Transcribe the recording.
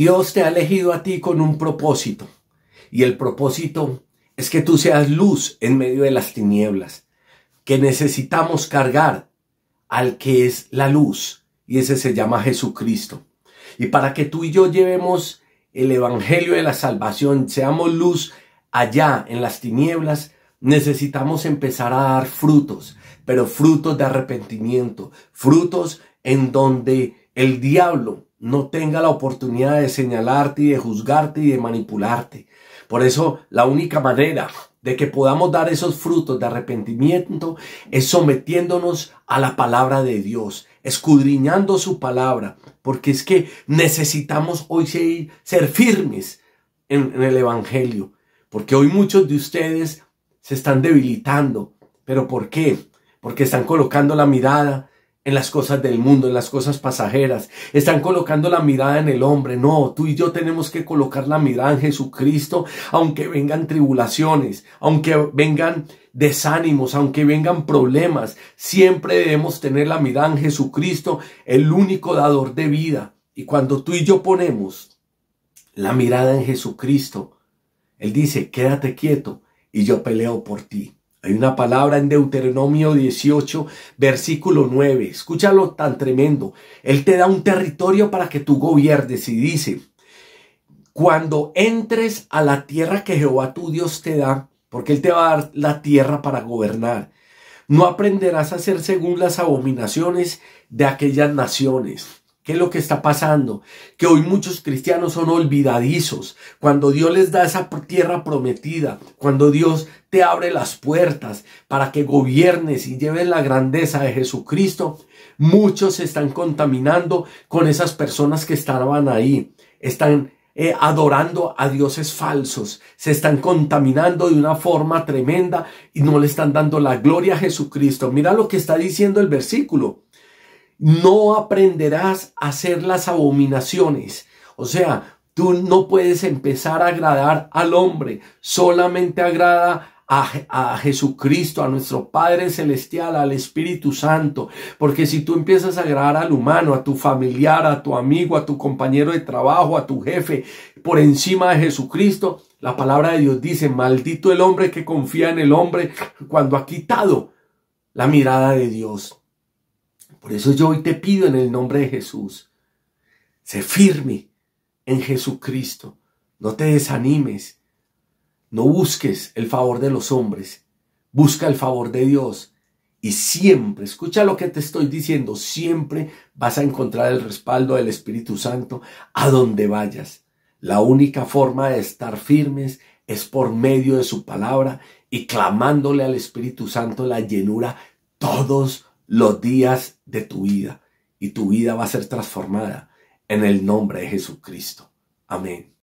Dios te ha elegido a ti con un propósito. Y el propósito es que tú seas luz en medio de las tinieblas, que necesitamos cargar al que es la luz, y ese se llama Jesucristo. Y para que tú y yo llevemos el Evangelio de la Salvación, seamos luz allá en las tinieblas, necesitamos empezar a dar frutos, pero frutos de arrepentimiento, frutos en donde el diablo no tenga la oportunidad de señalarte y de juzgarte y de manipularte. Por eso la única manera de que podamos dar esos frutos de arrepentimiento es sometiéndonos a la palabra de Dios, escudriñando su palabra, porque es que necesitamos hoy ser, firmes en el Evangelio, porque hoy muchos de ustedes se están debilitando. ¿Pero por qué? Porque están colocando la mirada en las cosas del mundo, en las cosas pasajeras. Están colocando la mirada en el hombre. No, tú y yo tenemos que colocar la mirada en Jesucristo, aunque vengan tribulaciones, aunque vengan desánimos, aunque vengan problemas. Siempre debemos tener la mirada en Jesucristo, el único dador de vida. Y cuando tú y yo ponemos la mirada en Jesucristo, Él dice, quédate quieto y yo peleo por ti. Hay una palabra en Deuteronomio 18, versículo 9. Escúchalo tan tremendo. Él te da un territorio para que tú gobiernes y dice, cuando entres a la tierra que Jehová tu Dios te da, porque Él te va a dar la tierra para gobernar, no aprenderás a hacer según las abominaciones de aquellas naciones ¿Qué es lo que está pasando? Que hoy muchos cristianos son olvidadizos. Cuando Dios les da esa tierra prometida, cuando Dios te abre las puertas para que gobiernes y lleves la grandeza de Jesucristo, muchos se están contaminando con esas personas que estaban ahí. Están eh, adorando a dioses falsos. Se están contaminando de una forma tremenda y no le están dando la gloria a Jesucristo. Mira lo que está diciendo el versículo no aprenderás a hacer las abominaciones. O sea, tú no puedes empezar a agradar al hombre, solamente agrada a, Jesucristo, a nuestro Padre Celestial, al Espíritu Santo. Porque si tú empiezas a agradar al humano, a tu familiar, a tu amigo, a tu compañero de trabajo, a tu jefe, por encima de Jesucristo, la palabra de Dios dice, maldito el hombre que confía en el hombre cuando ha quitado la mirada de Dios. Por eso yo hoy te pido en el nombre de Jesús, sé firme en Jesucristo, no te desanimes, no busques el favor de los hombres, busca el favor de Dios y siempre, escucha lo que te estoy diciendo, siempre vas a encontrar el respaldo del Espíritu Santo a donde vayas. La única forma de estar firmes es por medio de su palabra y clamándole al Espíritu Santo la llenura todos los días de tu vida y tu vida va a ser transformada en el nombre de Jesucristo. Amén.